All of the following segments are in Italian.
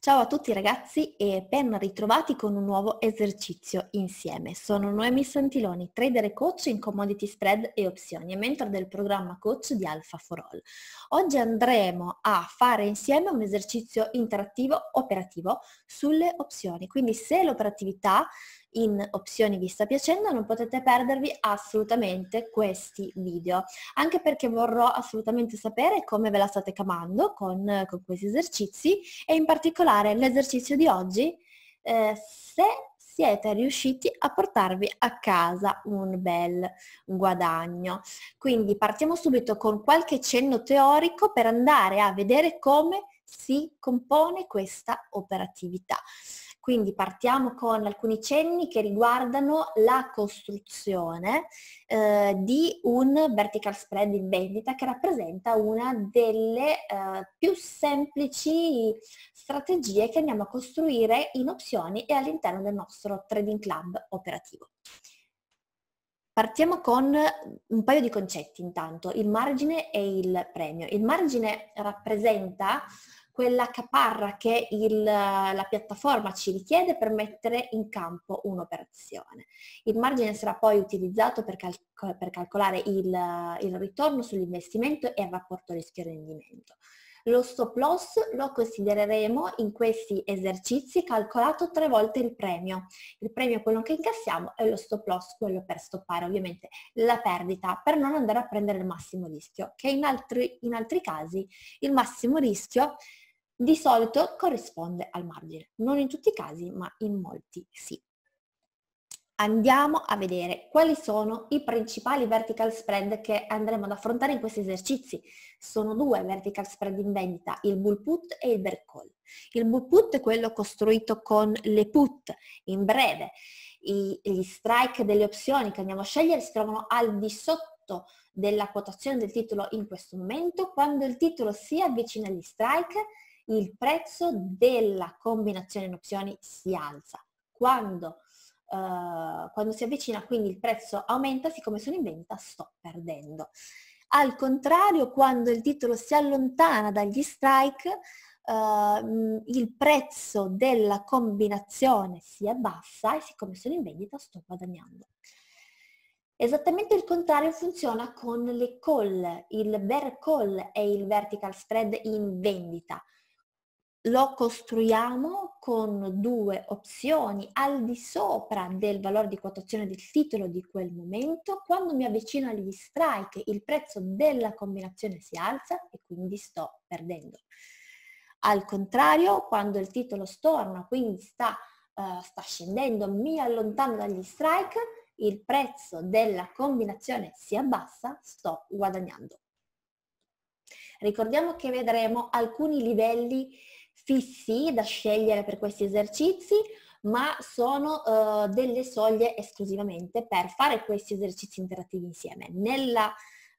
Ciao a tutti ragazzi e ben ritrovati con un nuovo esercizio insieme. Sono Noemi Santiloni, trader e coach in commodity spread e opzioni e mentor del programma coach di Alpha for All. Oggi andremo a fare insieme un esercizio interattivo operativo sulle opzioni, quindi se l'operatività in opzioni vi sta piacendo, non potete perdervi assolutamente questi video, anche perché vorrò assolutamente sapere come ve la state camando con, con questi esercizi e in particolare l'esercizio di oggi, eh, se siete riusciti a portarvi a casa un bel guadagno. Quindi partiamo subito con qualche cenno teorico per andare a vedere come si compone questa operatività. Quindi partiamo con alcuni cenni che riguardano la costruzione eh, di un vertical spread in vendita che rappresenta una delle eh, più semplici strategie che andiamo a costruire in opzioni e all'interno del nostro trading club operativo. Partiamo con un paio di concetti intanto, il margine e il premio. Il margine rappresenta quella caparra che il, la piattaforma ci richiede per mettere in campo un'operazione. Il margine sarà poi utilizzato per, calco, per calcolare il, il ritorno sull'investimento e il rapporto rischio-rendimento. Lo stop loss lo considereremo in questi esercizi calcolato tre volte il premio. Il premio è quello che incassiamo e lo stop loss quello per stoppare ovviamente la perdita per non andare a prendere il massimo rischio, che in altri, in altri casi il massimo rischio di solito corrisponde al margine, non in tutti i casi ma in molti sì. Andiamo a vedere quali sono i principali vertical spread che andremo ad affrontare in questi esercizi. Sono due vertical spread in vendita, il bull put e il bear call. Il bull put è quello costruito con le put, in breve. I, gli strike delle opzioni che andiamo a scegliere si trovano al di sotto della quotazione del titolo in questo momento. Quando il titolo si avvicina agli strike il prezzo della combinazione in opzioni si alza. Quando, eh, quando si avvicina quindi il prezzo aumenta, siccome sono in vendita sto perdendo. Al contrario, quando il titolo si allontana dagli strike, Uh, il prezzo della combinazione si abbassa e siccome sono in vendita sto guadagnando. Esattamente il contrario funziona con le call, il bear call e il vertical spread in vendita lo costruiamo con due opzioni al di sopra del valore di quotazione del titolo di quel momento, quando mi avvicino agli strike il prezzo della combinazione si alza e quindi sto perdendo. Al contrario, quando il titolo storna, quindi sta, uh, sta scendendo, mi allontano dagli strike, il prezzo della combinazione si abbassa, sto guadagnando. Ricordiamo che vedremo alcuni livelli fissi da scegliere per questi esercizi, ma sono uh, delle soglie esclusivamente per fare questi esercizi interattivi insieme. Nella,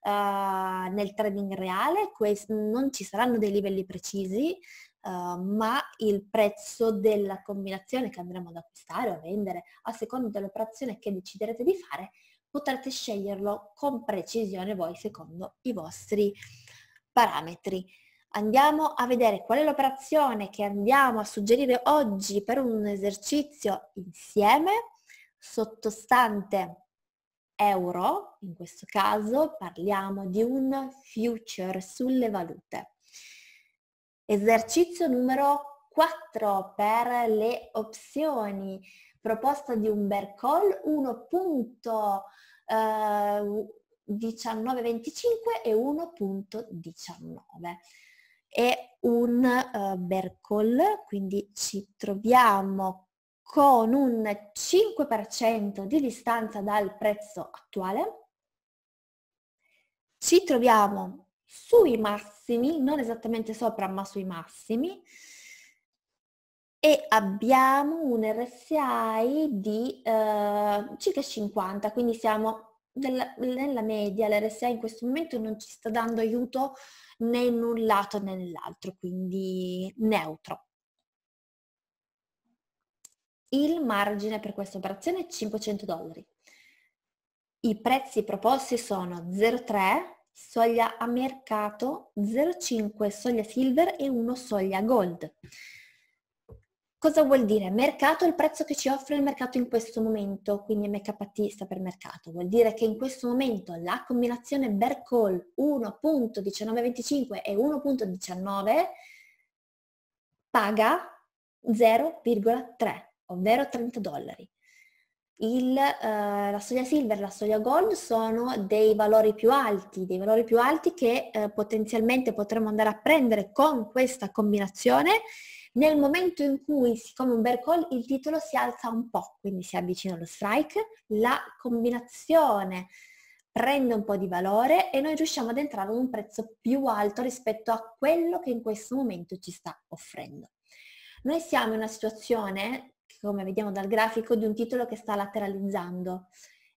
uh, nel trading reale non ci saranno dei livelli precisi, Uh, ma il prezzo della combinazione che andremo ad acquistare o a vendere a seconda dell'operazione che deciderete di fare potrete sceglierlo con precisione voi secondo i vostri parametri andiamo a vedere qual è l'operazione che andiamo a suggerire oggi per un esercizio insieme sottostante euro, in questo caso parliamo di un future sulle valute. Esercizio numero 4 per le opzioni, proposta di un bear call 1.1925 e 1.19 e un uh, eh, Bercol, quindi ci troviamo con un 5% di distanza dal prezzo attuale. Ci troviamo sui massimi, non esattamente sopra ma sui massimi, e abbiamo un RSI di eh, circa 50, quindi siamo nella, nella media, l'RSI in questo momento non ci sta dando aiuto né in un lato né nell'altro, quindi neutro. Il margine per questa operazione è 500 dollari. I prezzi proposti sono 0,3 soglia a mercato, 0,5 soglia silver e 1 soglia gold. Cosa vuol dire? Mercato è il prezzo che ci offre il mercato in questo momento, quindi MKT sta per mercato. Vuol dire che in questo momento la combinazione bear call 1.1925 e 1.19 paga 0,3, ovvero 30 dollari. Il, eh, la soglia silver e la soglia gold sono dei valori più alti, dei valori più alti che eh, potenzialmente potremmo andare a prendere con questa combinazione nel momento in cui, siccome un bear call, il titolo si alza un po', quindi si avvicina allo strike, la combinazione prende un po' di valore e noi riusciamo ad entrare a un prezzo più alto rispetto a quello che in questo momento ci sta offrendo. Noi siamo in una situazione, come vediamo dal grafico, di un titolo che sta lateralizzando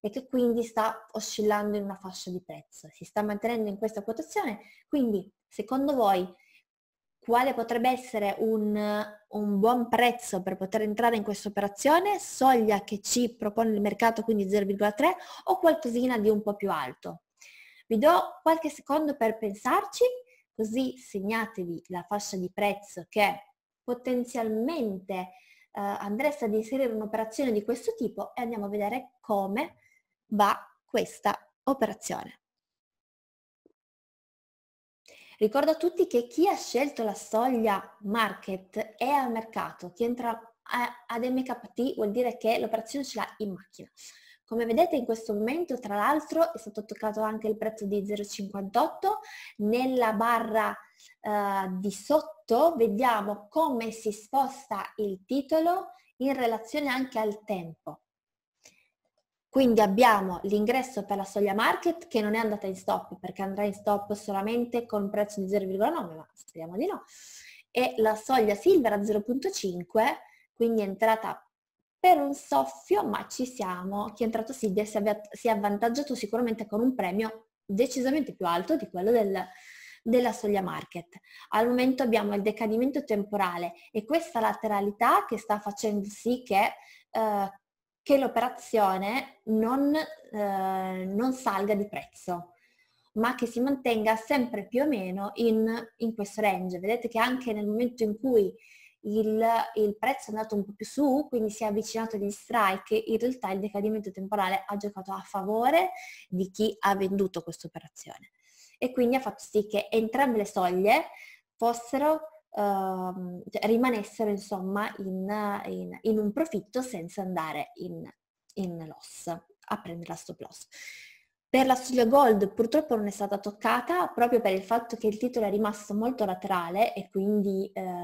e che quindi sta oscillando in una fascia di prezzo, si sta mantenendo in questa quotazione, quindi secondo voi quale potrebbe essere un, un, buon prezzo per poter entrare in questa operazione, soglia che ci propone il mercato, quindi 0,3 o qualcosina di un po' più alto. Vi do qualche secondo per pensarci, così segnatevi la fascia di prezzo che potenzialmente eh, andreste ad inserire un'operazione di questo tipo e andiamo a vedere come va questa operazione. Ricordo a tutti che chi ha scelto la soglia market è al mercato, chi entra ad MKT vuol dire che l'operazione ce l'ha in macchina. Come vedete in questo momento tra l'altro è stato toccato anche il prezzo di 0,58, nella barra eh, di sotto vediamo come si sposta il titolo in relazione anche al tempo. Quindi abbiamo l'ingresso per la soglia market che non è andata in stop perché andrà in stop solamente con un prezzo di 0,9, ma speriamo di no, e la soglia silver a 0,5, quindi è entrata per un soffio, ma ci siamo. Chi è entrato Sid si, si è avvantaggiato sicuramente con un premio decisamente più alto di quello del, della soglia market. Al momento abbiamo il decadimento temporale e questa lateralità che sta facendo sì che... Eh, che l'operazione non, eh, non salga di prezzo, ma che si mantenga sempre più o meno in, in questo range. Vedete che anche nel momento in cui il, il, prezzo è andato un po' più su, quindi si è avvicinato agli strike, in realtà il decadimento temporale ha giocato a favore di chi ha venduto questa operazione e quindi ha fatto sì che entrambe le soglie fossero Ehm, cioè, rimanessero insomma in, in, in, un profitto senza andare in, in loss, a prendere la stop loss. Per la Studio Gold purtroppo non è stata toccata proprio per il fatto che il titolo è rimasto molto laterale e quindi eh,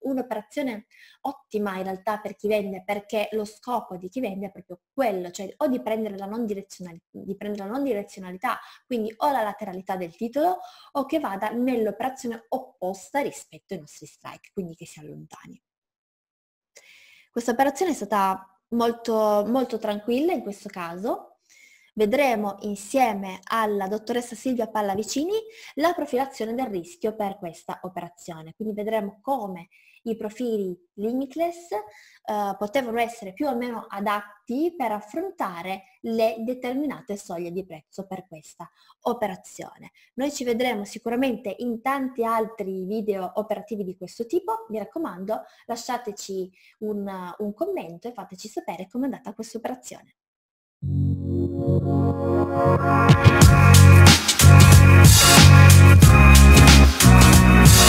un'operazione ottima in realtà per chi vende perché lo scopo di chi vende è proprio quello, cioè o di prendere la non, direzionali- di prendere la non direzionalità, quindi o la lateralità del titolo o che vada nell'operazione opposta rispetto ai nostri strike, quindi che si allontani. Questa operazione è stata molto, molto tranquilla in questo caso Vedremo insieme alla dottoressa Silvia Pallavicini la profilazione del rischio per questa operazione. Quindi vedremo come i profili limitless eh, potevano essere più o meno adatti per affrontare le determinate soglie di prezzo per questa operazione. Noi ci vedremo sicuramente in tanti altri video operativi di questo tipo, mi raccomando lasciateci un, un commento e fateci sapere come è andata questa operazione. oh, oh